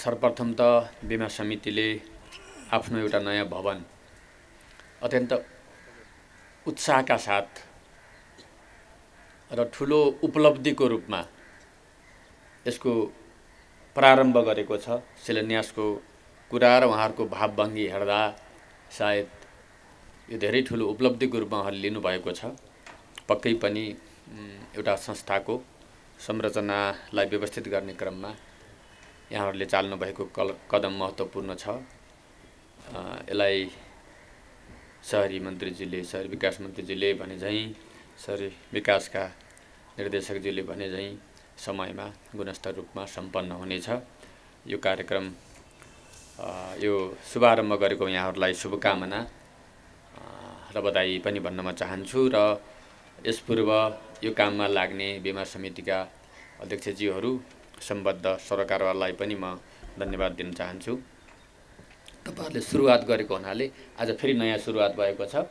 सर्वप्रथम त बिमा समितिले आफ्नो एउटा नयाँ भवन अत्यन्त उत्साहका साथ र ठुलो उपलब्धिको रूपमा यसको प्रारम्भ गरेको छ शिलान्यासको कुरा र उहाँहरूको भावभङ्गी हेर्दा सायद यो धेरै ठुलो उपलब्धिको रूपमा उहाँले लिनुभएको छ पक्कै पनि एउटा संस्थाको संरचनालाई व्यवस्थित गर्ने क्रममा यहाँहरूले चाल्नुभएको कल कदम महत्त्वपूर्ण छ यसलाई सहरी मन्त्रीजीले सहरी विकास मन्त्रीजीले भने झैँ सहरी विकासका निर्देशकजीले भने झैँ समयमा गुणस्तर रूपमा सम्पन्न हुनेछ यो कार्यक्रम यो शुभारम्भ गरेको यहाँहरूलाई शुभकामना र बधाई पनि भन्न चाहन्छु र यसपूर्व यो काममा लाग्ने बिमा समितिका अध्यक्षज्यूहरू सम्बद्ध सरकारवालालाई पनि म धन्यवाद दिन चाहन्छु तपाईँहरूले सुरुवात गरेको हुनाले आज फेरि नयाँ सुरुवात भएको छ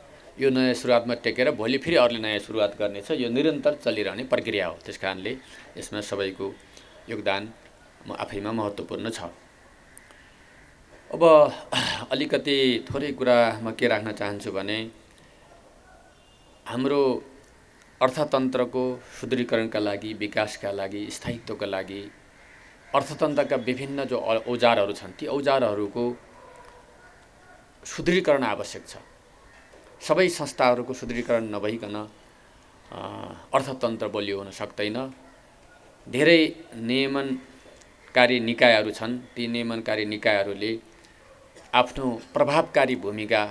यो नयाँ सुरुवातमा टेकेर भोलि फेरि अरूले नयाँ सुरुवात गर्नेछ यो निरन्तर चलिरहने प्रक्रिया हो त्यस कारणले यसमा सबैको योगदान आफैमा महत्त्वपूर्ण छ अब अलिकति थोरै कुरा म के राख्न चाहन्छु भने हाम्रो अर्थतन्त्रको सुदृढीकरणका लागि विकासका लागि स्थायित्वका लागि अर्थतन्त्रका विभिन्न जो औजारहरू छन् ती औजारहरूको सुदृढीकरण आवश्यक छ सबै संस्थाहरूको सुदृढीकरण नभइकन अर्थतन्त्र बलियो हुन सक्दैन धेरै नियमनकारी निकायहरू छन् ती नियमनकारी निकायहरूले आफ्नो प्रभावकारी भूमिका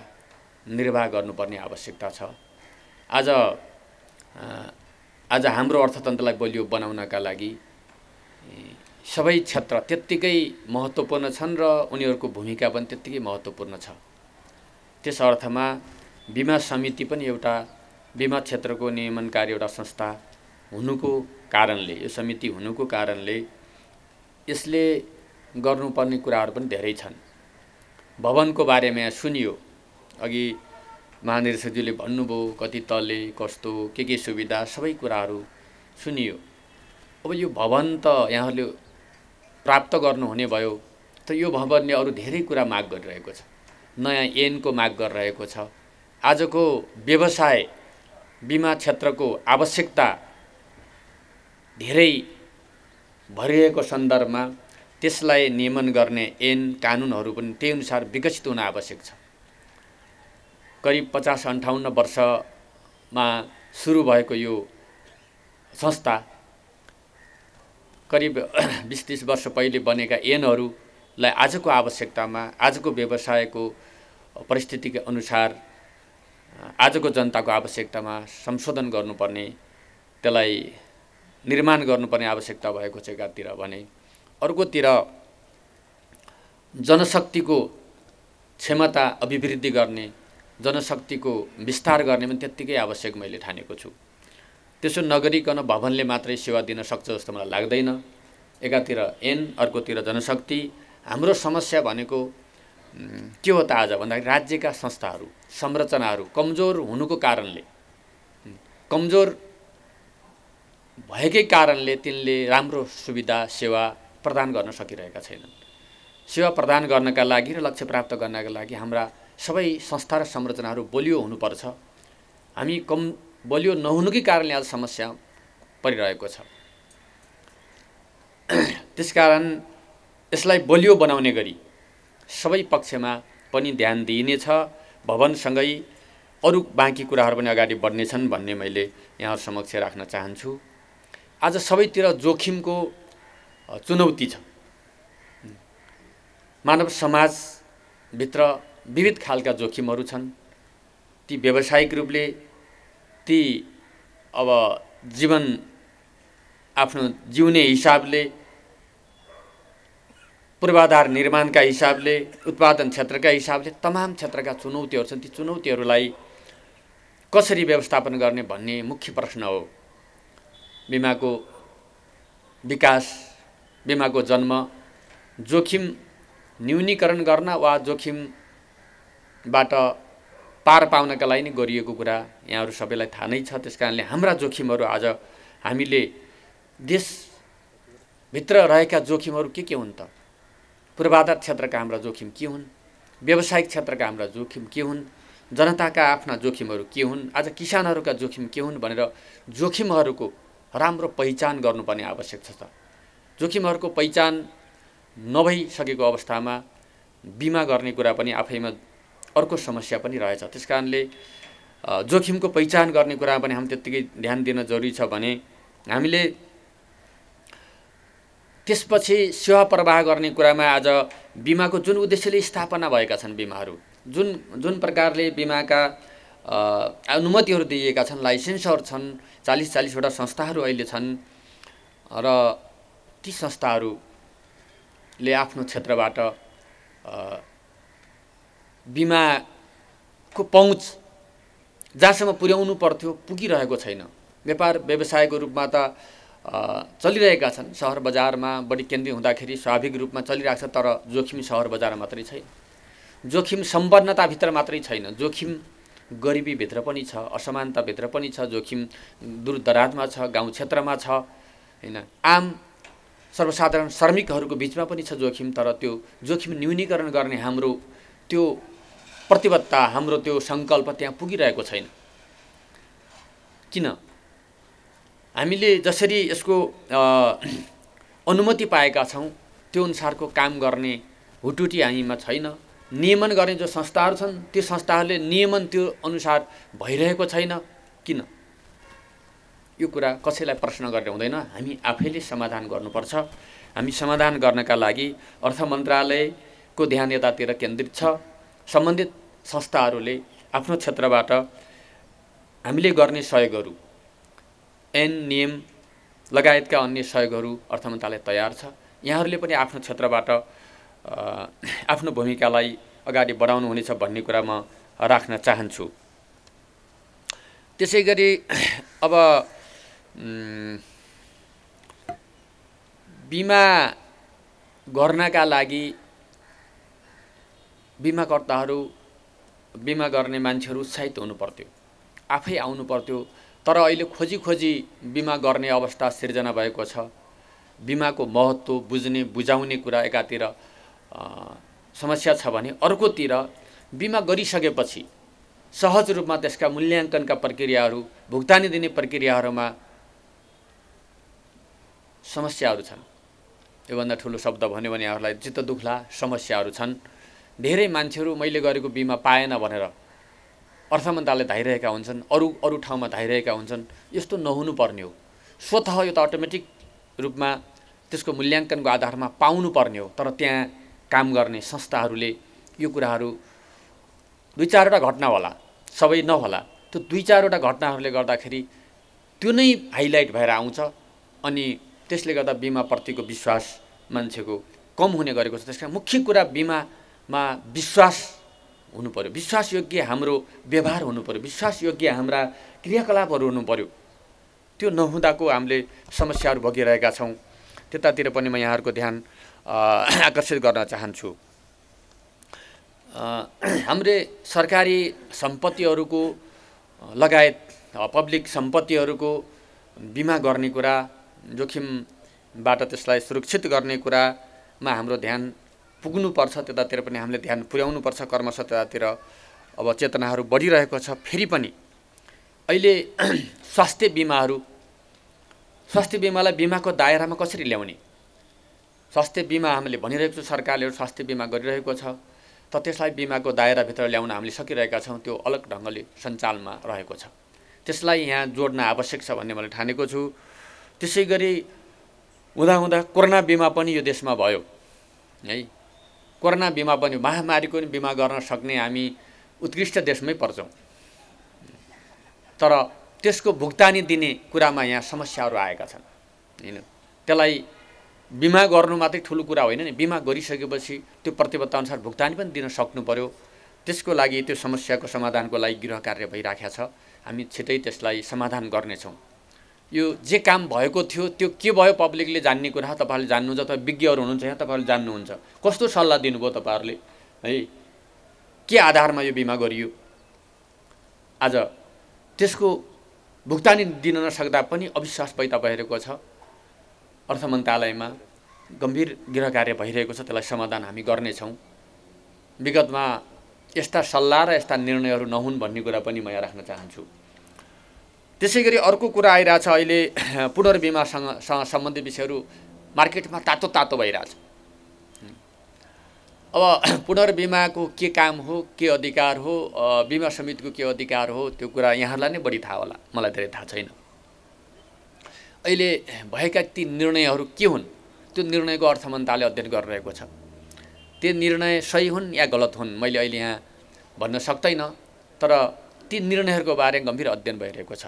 निर्वाह गर्नुपर्ने आवश्यकता छ आज आज हाम्रो अर्थतन्त्रलाई बलियो बनाउनका लागि सबै क्षेत्र त्यत्तिकै महत्त्वपूर्ण छन् र उनीहरूको भूमिका पनि त्यत्तिकै महत्त्वपूर्ण छ त्यस अर्थमा बिमा समिति पनि एउटा बिमा क्षेत्रको नियमनकारी एउटा संस्था हुनुको कारणले यो समिति हुनुको कारणले यसले गर्नुपर्ने कुराहरू पनि धेरै छन् भवनको बारेमा यहाँ सुनियो अघि महानिर्देशकज्यूले भन्नुभयो कति तले कस्तो के के सुविधा सबै कुराहरू सुनियो अब यो भवन त यहाँहरूले प्राप्त गर्नुहुने भयो त यो भवनले अरू धेरै कुरा माग गरिरहेको छ नयाँ एनको माग गरिरहेको छ आजको व्यवसाय बिमा क्षेत्रको आवश्यकता धेरै भरिएको सन्दर्भमा त्यसलाई नियमन गर्ने ऐन कानुनहरू पनि त्यही अनुसार विकसित हुन आवश्यक छ करिब पचास अन्ठाउन्न वर्षमा सुरु भएको यो संस्था करिब बिस तिस वर्ष पहिले बनेका एनहरूलाई आजको आवश्यकतामा आजको व्यवसायको परिस्थितिका अनुसार आजको जनताको आवश्यकतामा संशोधन गर्नुपर्ने त्यसलाई निर्माण गर्नुपर्ने आवश्यकता भएको छ एकातिर भने अर्कोतिर जनशक्तिको क्षमता अभिवृद्धि गर्ने जनशक्तिको विस्तार गर्ने पनि त्यत्तिकै आवश्यक मैले ठानेको छु त्यसो नगरिकन भवनले मात्रै सेवा दिन सक्छ जस्तो मलाई लाग्दैन एकातिर एन अर्कोतिर जनशक्ति हाम्रो समस्या भनेको के हो त आज भन्दाखेरि राज्यका संस्थाहरू संरचनाहरू कमजोर हुनुको कारणले कमजोर भएकै कारणले तिनले राम्रो सुविधा सेवा प्रदान गर्न सकिरहेका छैनन् सेवा प्रदान गर्नका लागि र लक्ष्य प्राप्त गर्नका लागि हाम्रा सबै संस्था र संरचनाहरू बलियो हुनुपर्छ हामी कम बलियो नहुनुकै कारणले आज समस्या परिरहेको छ त्यसकारण यसलाई बलियो बनाउने गरी सबै पक्षमा पनि ध्यान दिइनेछ भवनसँगै अरू बाँकी कुराहरू पनि अगाडि बढ्नेछन् भन्ने मैले यहाँ समक्ष राख्न चाहन्छु आज सबैतिर जोखिमको चुनौती छ मानव समाजभित्र विविध खालका जोखिमहरू छन् ती व्यावसायिक रूपले ती अब जीवन आफ्नो जिउने हिसाबले पूर्वाधार निर्माणका हिसाबले उत्पादन क्षेत्रका हिसाबले तमाम क्षेत्रका चुनौतीहरू छन् ती चुनौतीहरूलाई कसरी व्यवस्थापन गर्ने भन्ने मुख्य प्रश्न हो बिमाको विकास बिमाको जन्म जोखिम न्यूनीकरण गर्न वा जोखिमबाट पार पाउनका लागि नै गरिएको कुरा यहाँहरू सबैलाई थाहा नै छ त्यस कारणले हाम्रा जोखिमहरू आज हामीले देशभित्र रहेका जोखिमहरू के के हुन् त पूर्वाधार क्षेत्रका हाम्रा जोखिम के हुन् व्यावसायिक क्षेत्रका हाम्रा जोखिम के हुन् जनताका आफ्ना जोखिमहरू के हुन् आज किसानहरूका जोखिम के हुन् भनेर जोखिमहरूको राम्रो पहिचान गर्नुपर्ने आवश्यक छ जोखिमहरूको पहिचान नभइसकेको अवस्थामा बिमा गर्ने कुरा पनि आफैमा अर्को समस्या पनि रहेछ त्यस कारणले जोखिमको पहिचान गर्ने कुरामा पनि हामी त्यत्तिकै ध्यान दिन जरुरी छ भने हामीले त्यसपछि सेवा प्रवाह गर्ने कुरामा आज बिमाको जुन उद्देश्यले स्थापना भएका छन् बिमाहरू जुन जुन प्रकारले बिमाका अनुमतिहरू दिइएका छन् लाइसेन्सहरू छन् चालिस चालिसवटा संस्थाहरू अहिले छन् र ती संस्थाहरूले आफ्नो क्षेत्रबाट बिमाको पहुँच जहाँसम्म पुर्याउनु पर्थ्यो पुगिरहेको छैन व्यापार व्यवसायको रूपमा त चलिरहेका छन् सहर बजारमा बढी केन्द्रित हुँदाखेरि स्वाभाविक रूपमा चलिरहेको छ तर जोखिम सहर बजार मात्रै छैन जोखिम सम्पन्नताभित्र मात्रै छैन जोखिम गरिबीभित्र पनि छ असमानताभित्र पनि छ जोखिम दूरदराजमा छ गाउँ क्षेत्रमा छ होइन आम सर्वसाधारण श्रमिकहरूको बिचमा पनि छ जोखिम तर त्यो जोखिम न्यूनीकरण गर्ने हाम्रो त्यो प्रतिबद्धता हाम्रो त्यो सङ्कल्प त्यहाँ पुगिरहेको छैन किन हामीले जसरी यसको अनुमति पाएका छौँ त्यो अनुसारको काम गर्ने हुटुटी हामीमा छैन नियमन गर्ने जो संस्थाहरू छन् त्यो संस्थाहरूले नियमन त्यो अनुसार भइरहेको छैन किन यो कुरा कसैलाई प्रश्न गर्ने हुँदैन हामी आफैले समाधान गर्नुपर्छ हामी समाधान गर्नका लागि अर्थ मन्त्रालयको ध्यान यतातिर केन्द्रित छ सम्बन्धित संस्थाहरूले आफ्नो क्षेत्रबाट हामीले गर्ने सहयोगहरू एन नियम लगायतका अन्य सहयोगहरू अर्थ मन्त्रालय तयार छ यहाँहरूले पनि आफ्नो क्षेत्रबाट आफ्नो भूमिकालाई अगाडि बढाउनुहुनेछ भन्ने कुरा म राख्न चाहन्छु त्यसै गरी अब बिमा गर्नका लागि बिमाकर्ताहरू बिमा गर्ने मान्छेहरू उत्साहित हुनु पर्थ्यो आफै आउनु पर्थ्यो तर अहिले खोजी खोजी बिमा गर्ने अवस्था सिर्जना भएको छ बिमाको महत्त्व बुझ्ने बुझाउने कुरा एकातिर समस्या छ भने अर्कोतिर बिमा गरिसकेपछि सहज रूपमा त्यसका मूल्याङ्कनका प्रक्रियाहरू भुक्तानी दिने प्रक्रियाहरूमा समस्याहरू छन् योभन्दा ठुलो शब्द भन्यो भने यहाँहरूलाई चित्त दुख्ला समस्याहरू छन् धेरै मान्छेहरू मैले गरेको बिमा पाएन भनेर अर्थ मन्त्रालय धाइरहेका हुन्छन् अरू अरू ठाउँमा धाइरहेका हुन्छन् यस्तो नहुनुपर्ने हो स्वत यो त अटोमेटिक रूपमा त्यसको मूल्याङ्कनको आधारमा पाउनुपर्ने हो तर त्यहाँ काम गर्ने संस्थाहरूले यो कुराहरू दुई चारवटा घटना होला सबै नहोला त्यो दुई चारवटा घटनाहरूले गर्दाखेरि त्यो नै हाइलाइट भएर आउँछ अनि त्यसले गर्दा बिमाप्रतिको विश्वास मान्छेको कम हुने गरेको छ त्यस मुख्य कुरा बिमा मा विश्वास हुनु पऱ्यो विश्वासयोग्य हाम्रो व्यवहार हुनु पऱ्यो विश्वासयोग्य हाम्रा क्रियाकलापहरू हुनु पऱ्यो त्यो नहुँदाको हामीले समस्याहरू भोगिरहेका छौँ त्यतातिर पनि म यहाँहरूको ध्यान आकर्षित गर्न चाहन्छु हाम्रो सरकारी सम्पत्तिहरूको लगायत पब्लिक सम्पत्तिहरूको बिमा गर्ने कुरा जोखिमबाट त्यसलाई सुरक्षित गर्ने कुरामा हाम्रो ध्यान पुग्नुपर्छ त्यतातिर पनि हामीले ध्यान पुर्याउनुपर्छ कर्म अब चेतनाहरू बढिरहेको छ फेरि पनि अहिले स्वास्थ्य बिमाहरू स्वास्थ्य बिमालाई बिमाको दायरामा कसरी ल्याउने स्वास्थ्य बिमा हामीले भनिरहेको छ सरकारले स्वास्थ्य बिमा गरिरहेको छ त त्यसलाई बिमाको दायराभित्र ल्याउन हामीले सकिरहेका छौँ त्यो अलग ढङ्गले सञ्चालनमा रहेको छ त्यसलाई यहाँ जोड्न आवश्यक छ भन्ने मैले ठानेको छु त्यसै गरी हुँदाहुँदा कोरोना बिमा पनि यो देशमा भयो है कोरोना बिमा पनि महामारीको पनि बिमा गर्न सक्ने हामी उत्कृष्ट देशमै पर्छौँ तर त्यसको भुक्तानी दिने कुरामा यहाँ समस्याहरू आएका छन् होइन त्यसलाई बिमा गर्नु मात्रै ठुलो कुरा होइन नि बिमा गरिसकेपछि त्यो प्रतिबद्धताअनुसार भुक्तानी पनि दिन सक्नु पऱ्यो त्यसको लागि त्यो समस्याको समाधानको लागि गृह कार्य भइराखेको छ हामी छिटै त्यसलाई समाधान गर्नेछौँ यो जे काम भएको थियो त्यो के भयो पब्लिकले जान्ने कुरा तपाईँहरूले जान्नुहुन्छ अथवा विज्ञहरू हुनुहुन्छ यहाँ तपाईँहरूले जान्नुहुन्छ कस्तो सल्लाह दिनुभयो तपाईँहरूले है के आधारमा यो बिमा गरियो आज त्यसको भुक्तानी दिन नसक्दा पनि अविश्वास पैदा भइरहेको छ अर्थ मन्त्रालयमा गम्भीर गृह कार्य भइरहेको छ त्यसलाई समाधान हामी गर्नेछौँ विगतमा यस्ता सल्लाह र यस्ता निर्णयहरू नहुन् भन्ने कुरा पनि म यहाँ राख्न चाहन्छु त्यसै गरी अर्को कुरा आइरहेछ अहिले पुनर्विमासँग सम्बन्धी विषयहरू मार्केटमा तातो तातो भइरहेछ अब पुनर्बिमाको के काम हो के अधिकार हो बिमा समितिको के अधिकार हो त्यो कुरा यहाँहरूलाई नै बढी थाहा होला मलाई धेरै थाहा छैन अहिले भएका ती निर्णयहरू के हुन् त्यो निर्णयको अर्थ मन्त्रालय अध्ययन गरिरहेको छ त्यो निर्णय सही हुन् या गलत हुन् मैले अहिले यहाँ भन्न सक्दैन तर ती निर्णयहरूको बारे गम्भीर अध्ययन भइरहेको छ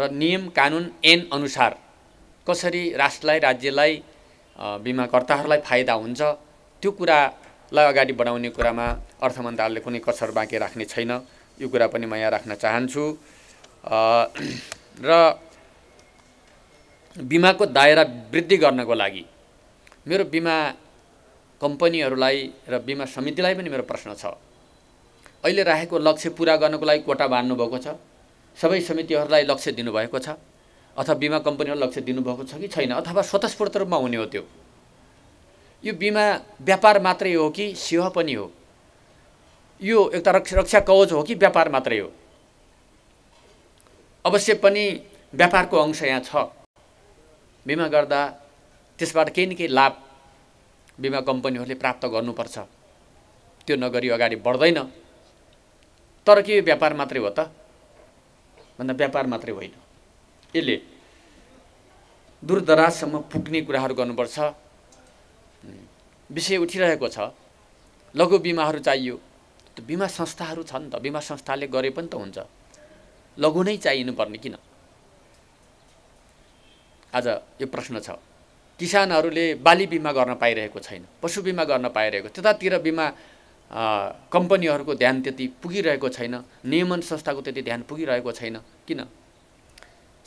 र नियम कानुन एन अनुसार कसरी राष्ट्रलाई राज्यलाई बिमाकर्ताहरूलाई फाइदा हुन्छ त्यो कुरालाई अगाडि बढाउने कुरामा अर्थ मन्त्रालयले कुनै कसर बाँकी राख्ने छैन यो कुरा पनि म यहाँ राख्न चाहन्छु र बिमाको दायरा वृद्धि गर्नको लागि मेरो बिमा कम्पनीहरूलाई र बिमा समितिलाई पनि मेरो प्रश्न छ अहिले राखेको लक्ष्य पुरा गर्नको लागि कोटा बाँड्नुभएको छ सबै समितिहरूलाई लक्ष्य दिनुभएको छ अथवा बिमा कम्पनीहरूलाई लक्ष्य दिनुभएको छ कि छैन अथवा स्वतस्फूर्त रूपमा हुने हो त्यो यो बिमा व्यापार मात्रै हो कि सेवा पनि हो यो एउटा रक्षा रक्षा कवच हो कि व्यापार मात्रै हो अवश्य पनि व्यापारको अंश यहाँ छ बिमा गर्दा त्यसबाट केही न केही लाभ बिमा कम्पनीहरूले प्राप्त गर्नुपर्छ त्यो नगरी अगाडि बढ्दैन तर के व्यापार मात्रै हो त भन्दा व्यापार मात्रै होइन यसले दूरदराजसम्म पुग्ने कुराहरू गर्नुपर्छ विषय उठिरहेको छ लघु बिमाहरू चाहियो त बिमा संस्थाहरू छन् त बिमा संस्थाले गरे पनि त हुन्छ लघु नै चाहिनु पर्ने किन आज यो प्रश्न छ किसानहरूले बाली बिमा गर्न पाइरहेको छैन पशु बिमा गर्न पाइरहेको त्यतातिर बिमा कम्पनीहरूको ध्यान त्यति पुगिरहेको छैन नियमन संस्थाको त्यति ध्यान पुगिरहेको छैन किन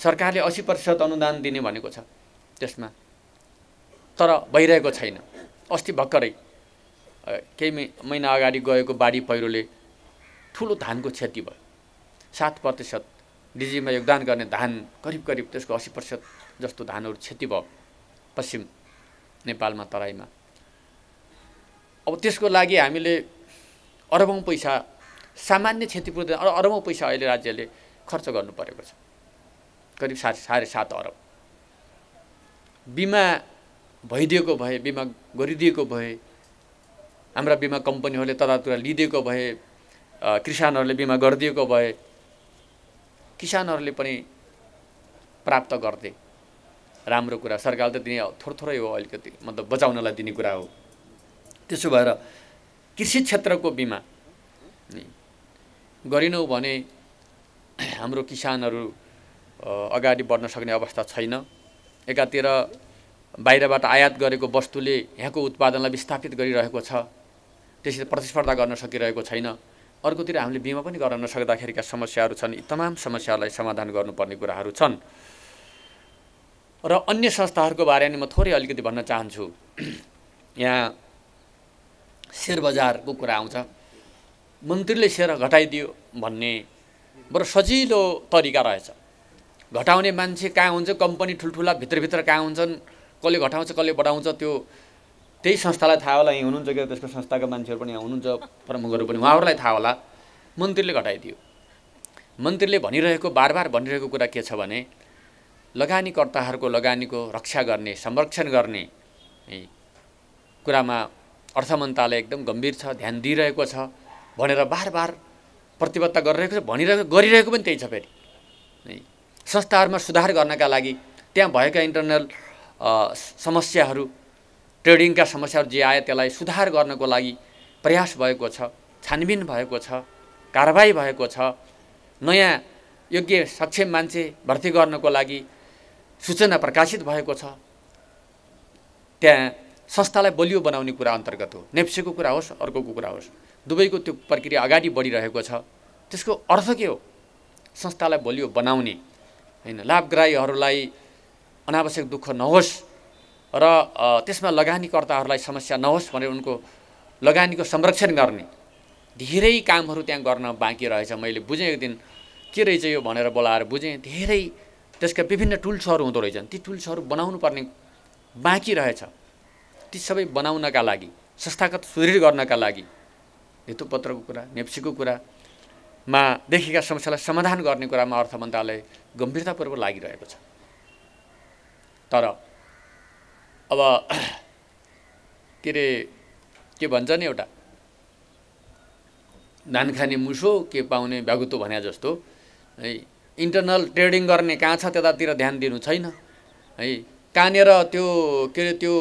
सरकारले असी प्रतिशत अनुदान दिने भनेको छ त्यसमा तर भइरहेको छैन अस्ति भर्खरै केही महिना अगाडि गएको बाढी पहिरोले ठुलो धानको क्षति भयो सात प्रतिशत डिजीमा योगदान गर्ने धान करिब करिब त्यसको असी प्रतिशत जस्तो धानहरू क्षति भयो पश्चिम नेपालमा तराईमा अब त्यसको लागि हामीले अरबौँ पैसा सामान्य क्षतिपूर्ति अरबौँ पैसा अहिले राज्यले खर्च गर्नु परेको छ करिब सा साढे सात अरब बिमा भइदिएको भए बिमा गरिदिएको भए हाम्रा बिमा कम्पनीहरूले तदातुरा लिइदिएको भए किसानहरूले बिमा गरिदिएको भए किसानहरूले पनि प्राप्त गर्थे राम्रो कुरा सरकारले त दिने थोर थोरै हो अलिकति मतलब बचाउनलाई दिने कुरा हो त्यसो भएर कृषि क्षेत्रको बिमा गरिनौँ भने हाम्रो किसानहरू अगाडि बढ्न सक्ने अवस्था छैन एकातिर बाहिरबाट आयात गरेको वस्तुले यहाँको उत्पादनलाई विस्थापित गरिरहेको छ त्यसरी प्रतिस्पर्धा गर्न सकिरहेको छैन अर्कोतिर हामीले बिमा पनि गर्न नसक्दाखेरिका समस्याहरू छन् यी तमाम समस्याहरूलाई समाधान गर्नुपर्ने कुराहरू छन् र अन्य संस्थाहरूको बारेमा म थोरै अलिकति भन्न चाहन्छु यहाँ सेयर बजारको कुरा आउँछ मन्त्रीले सेयर घटाइदियो भन्ने बरु सजिलो तरिका रहेछ घटाउने मान्छे कहाँ हुन्छ कम्पनी ठुल्ठुला भित्रभित्र कहाँ हुन्छन् कसले घटाउँछ कसले बढाउँछ त्यो त्यही संस्थालाई थाहा होला यहीँ हुनुहुन्छ कि त्यसको संस्थाका मान्छेहरू पनि यहाँ हुनुहुन्छ प्रमुखहरू पनि उहाँहरूलाई थाहा होला मन्त्रीले घटाइदियो मन्त्रीले भनिरहेको बार बार भनिरहेको कुरा के छ भने लगानीकर्ताहरूको लगानीको रक्षा गर्ने संरक्षण गर्ने कुरामा अर्थ मन्त्रालय एकदम गम्भीर छ ध्यान दिइरहेको छ भनेर बार बार प्रतिबद्धता गरिरहेको छ भनिरहेको गरिरहेको पनि त्यही छ फेरि संस्थाहरूमा सुधार गर्नका लागि त्यहाँ भएका इन्टरनल समस्याहरू ट्रेडिङका समस्याहरू जे आए त्यसलाई सुधार गर्नको लागि प्रयास भएको छ छानबिन भएको छ कारवाही भएको छ नयाँ योग्य सक्षम मान्छे भर्ती गर्नको लागि सूचना प्रकाशित भएको छ त्यहाँ संस्थालाई बलियो बनाउने कुरा अन्तर्गत हो नेप्सेको कुरा होस् अर्कोको कुरा होस् दुवैको त्यो प्रक्रिया अगाडि बढिरहेको छ त्यसको अर्थ के हो संस्थालाई बलियो बनाउने होइन लाभग्राहीहरूलाई अनावश्यक दुःख नहोस् र त्यसमा लगानीकर्ताहरूलाई समस्या नहोस् भनेर उनको लगानीको संरक्षण गर्ने धेरै कामहरू त्यहाँ गर्न बाँकी रहेछ मैले बुझेँ एक दिन के रहेछ यो भनेर बोलाएर बुझेँ धेरै त्यसका विभिन्न टुल्सहरू हुँदो रहेछन् ती टुल्सहरू बनाउनु पर्ने बाँकी रहेछ ती सबै बनाउनका लागि संस्थागत सुदृढ गर्नका लागि हेतुपत्रको कुरा नेप्सीको कुरामा देखेका समस्यालाई समाधान गर्ने कुरामा अर्थ मन्त्रालय गम्भीरतापूर्वक लागिरहेको छ तर अब के अरे के भन्छ नि एउटा धान खाने मुसो के पाउने भ्यागुतो भने जस्तो है इन्टरनल ट्रेडिङ गर्ने कहाँ छ त्यतातिर ध्यान दिनु छैन है कहाँनिर त्यो के अरे त्यो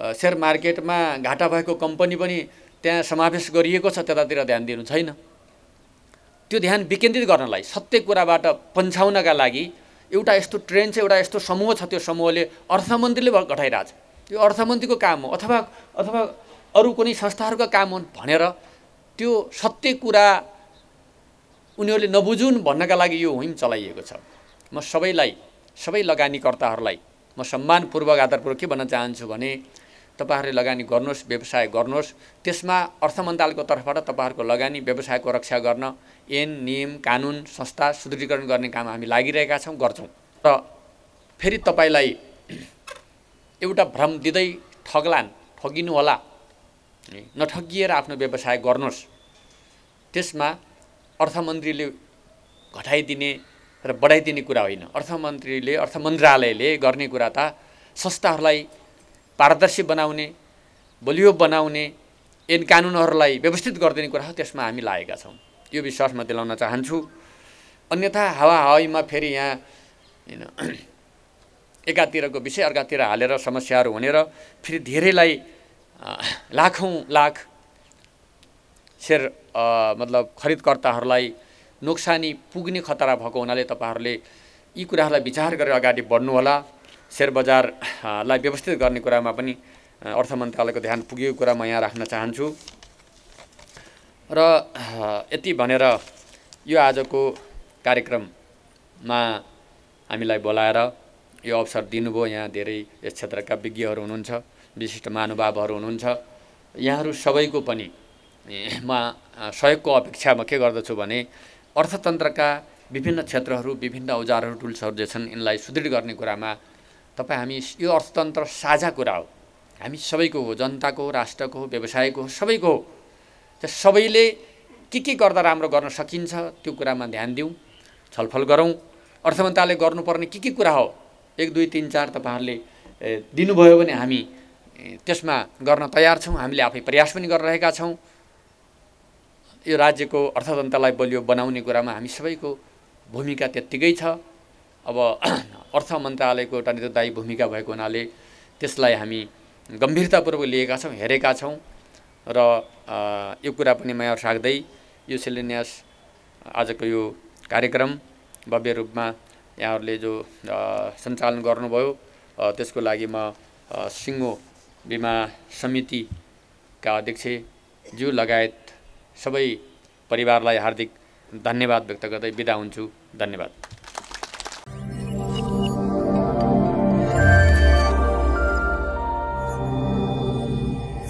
सेयर मार्केटमा घाटा भएको कम्पनी पनि त्यहाँ समावेश गरिएको छ त्यतातिर ध्यान दिनु छैन त्यो ध्यान विकेन्द्रित गर्नलाई सत्य कुराबाट पन्छाउनका लागि एउटा यस्तो ट्रेन्ड छ एउटा यस्तो समूह छ त्यो समूहले अर्थमन्त्रीले घटाइरहेछ यो अर्थमन्त्रीको काम हो अथवा अथवा अरू कुनै संस्थाहरूको काम हुन् भनेर त्यो सत्य कुरा उनीहरूले नबुझुन् भन्नका लागि यो हुम चलाइएको छ म सबैलाई सबै लगानीकर्ताहरूलाई म सम्मानपूर्वक आधारपूर्वक के भन्न चाहन्छु भने तपाईँहरूले लगानी गर्नुहोस् व्यवसाय गर्नुहोस् त्यसमा अर्थ मन्त्रालयको तर्फबाट तपाईँहरूको लगानी व्यवसायको रक्षा गर्न ऐन नियम कानुन संस्था सुदृढीकरण गर्ने काम हामी लागिरहेका छौँ गर्छौँ र फेरि तपाईँलाई एउटा भ्रम दिँदै ठग्लान् होला नठगिएर आफ्नो व्यवसाय गर्नुहोस् त्यसमा अर्थमन्त्रीले घटाइदिने र बढाइदिने कुरा होइन अर्थमन्त्रीले अर्थ मन्त्रालयले गर्ने कुरा त संस्थाहरूलाई पारदर्शी बनाउने बलियो बनाउने एन कानुनहरूलाई व्यवस्थित गरिदिने कुरा हो त्यसमा हामी लागेका छौँ यो विश्वास म दिलाउन चाहन्छु अन्यथा हावाहावाईमा फेरि यहाँ एकातिरको विषय अर्कातिर हालेर समस्याहरू हुनेर फेरि धेरैलाई लाखौँ लाख सेयर मतलब खरिदकर्ताहरूलाई नोक्सानी पुग्ने खतरा भएको हुनाले तपाईँहरूले यी कुराहरूलाई विचार गरेर अगाडि बढ्नुहोला सेयर बजारलाई व्यवस्थित गर्ने कुरामा पनि अर्थ मन्त्रालयको ध्यान पुगेको कुरा म यहाँ राख्न चाहन्छु र यति भनेर यो आजको कार्यक्रममा हामीलाई बोलाएर यो अवसर दिनुभयो यहाँ धेरै यस क्षेत्रका विज्ञहरू हुनुहुन्छ विशिष्ट महानुभावहरू हुनुहुन्छ यहाँहरू सबैको पनि म सहयोगको अपेक्षा म के गर्दछु भने अर्थतन्त्रका विभिन्न क्षेत्रहरू विभिन्न औजारहरू टुल्सहरू जे छन् यिनलाई सुदृढ गर्ने कुरामा तपाईँ हामी यो अर्थतन्त्र साझा कुरा हो हामी सबैको हो जनताको राष्ट्रको हो व्यवसायको हो सबैको हो त्यो सबैले के के गर्दा राम्रो गर्न सकिन्छ त्यो कुरामा ध्यान दिउँ छलफल गरौँ अर्थ मन्त्रालय गर्नुपर्ने के के कुरा हो एक दुई तिन चार तपाईँहरूले दिनुभयो भने हामी त्यसमा गर्न तयार छौँ हामीले आफै प्रयास पनि गरिरहेका छौँ यो राज्यको अर्थतन्त्रलाई बलियो बनाउने कुरामा हामी सबैको भूमिका त्यत्तिकै छ अब अर्थ मन्त्रालयको एउटा नेतृत्वदायी भूमिका भएको हुनाले त्यसलाई हामी गम्भीरतापूर्वक लिएका छौँ हेरेका छौँ र यो कुरा पनि माया राख्दै यो शिलान्यास आजको यो कार्यक्रम भव्य रूपमा यहाँहरूले जो सञ्चालन गर्नुभयो त्यसको लागि म सिङ्गो बिमा समितिका अध्यक्ष ज्यू लगायत सबै परिवारलाई हार्दिक धन्यवाद व्यक्त गर्दै बिदा हुन्छु धन्यवाद